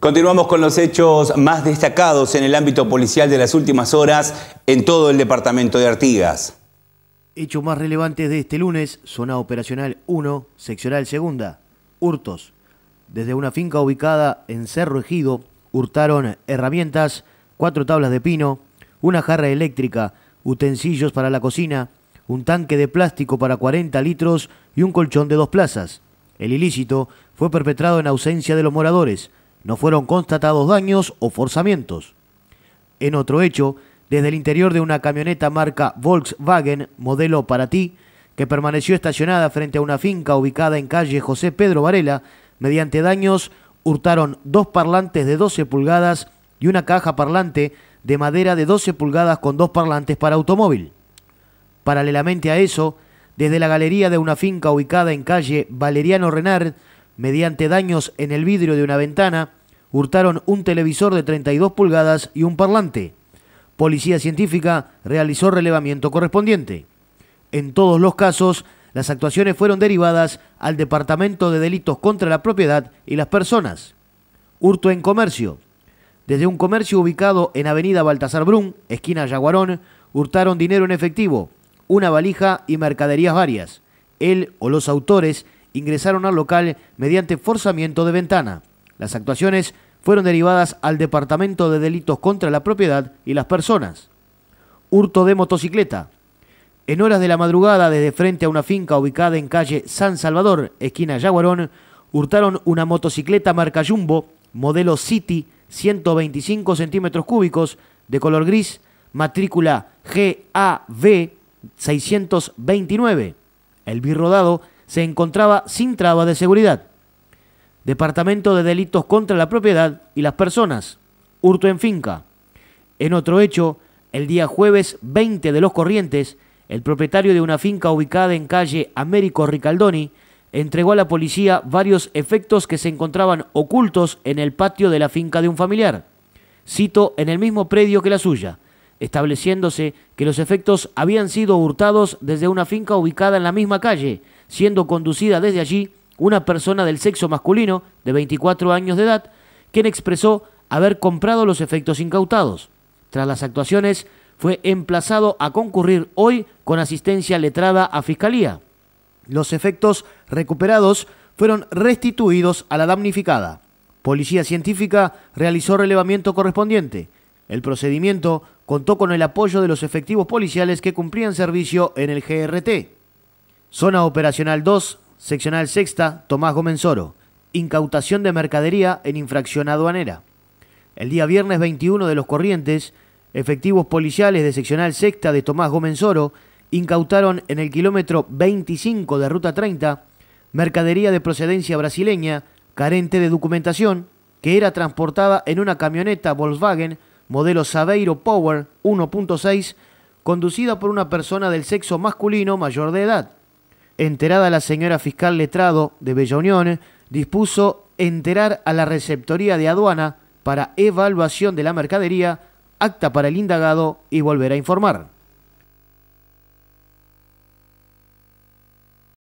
Continuamos con los hechos más destacados en el ámbito policial de las últimas horas en todo el departamento de Artigas. Hechos más relevantes de este lunes, zona operacional 1, seccional 2. hurtos. Desde una finca ubicada en Cerro Ejido, hurtaron herramientas, cuatro tablas de pino, una jarra eléctrica, utensilios para la cocina, un tanque de plástico para 40 litros y un colchón de dos plazas. El ilícito fue perpetrado en ausencia de los moradores, no fueron constatados daños o forzamientos. En otro hecho, desde el interior de una camioneta marca Volkswagen, modelo para ti, que permaneció estacionada frente a una finca ubicada en calle José Pedro Varela, mediante daños hurtaron dos parlantes de 12 pulgadas y una caja parlante de madera de 12 pulgadas con dos parlantes para automóvil. Paralelamente a eso, desde la galería de una finca ubicada en calle Valeriano Renard, mediante daños en el vidrio de una ventana, hurtaron un televisor de 32 pulgadas y un parlante. Policía Científica realizó relevamiento correspondiente. En todos los casos, las actuaciones fueron derivadas al Departamento de Delitos contra la Propiedad y las Personas. Hurto en comercio. Desde un comercio ubicado en Avenida Baltasar Brun, esquina Yaguarón, hurtaron dinero en efectivo, una valija y mercaderías varias. Él o los autores ingresaron al local mediante forzamiento de ventana. Las actuaciones fueron derivadas al Departamento de Delitos contra la Propiedad y las Personas. Hurto de motocicleta. En horas de la madrugada, desde frente a una finca ubicada en calle San Salvador, esquina Yaguarón, hurtaron una motocicleta marca Jumbo, modelo City, 125 centímetros cúbicos, de color gris, matrícula GAV 629. El birrodado se encontraba sin traba de seguridad. Departamento de Delitos contra la Propiedad y las Personas, hurto en finca. En otro hecho, el día jueves 20 de Los Corrientes, el propietario de una finca ubicada en calle Américo Ricaldoni entregó a la policía varios efectos que se encontraban ocultos en el patio de la finca de un familiar, cito en el mismo predio que la suya, estableciéndose que los efectos habían sido hurtados desde una finca ubicada en la misma calle, siendo conducida desde allí una persona del sexo masculino de 24 años de edad, quien expresó haber comprado los efectos incautados. Tras las actuaciones, fue emplazado a concurrir hoy con asistencia letrada a Fiscalía. Los efectos recuperados fueron restituidos a la damnificada. Policía Científica realizó relevamiento correspondiente. El procedimiento contó con el apoyo de los efectivos policiales que cumplían servicio en el GRT. Zona Operacional 2 Seccional sexta, Tomás Gómez Oro. Incautación de mercadería en infracción aduanera. El día viernes 21 de los Corrientes, efectivos policiales de seccional sexta de Tomás Gómez Oro incautaron en el kilómetro 25 de Ruta 30 mercadería de procedencia brasileña carente de documentación que era transportada en una camioneta Volkswagen modelo Saveiro Power 1.6 conducida por una persona del sexo masculino mayor de edad Enterada la señora fiscal letrado de Bella Unión, dispuso enterar a la receptoría de aduana para evaluación de la mercadería, acta para el indagado y volver a informar.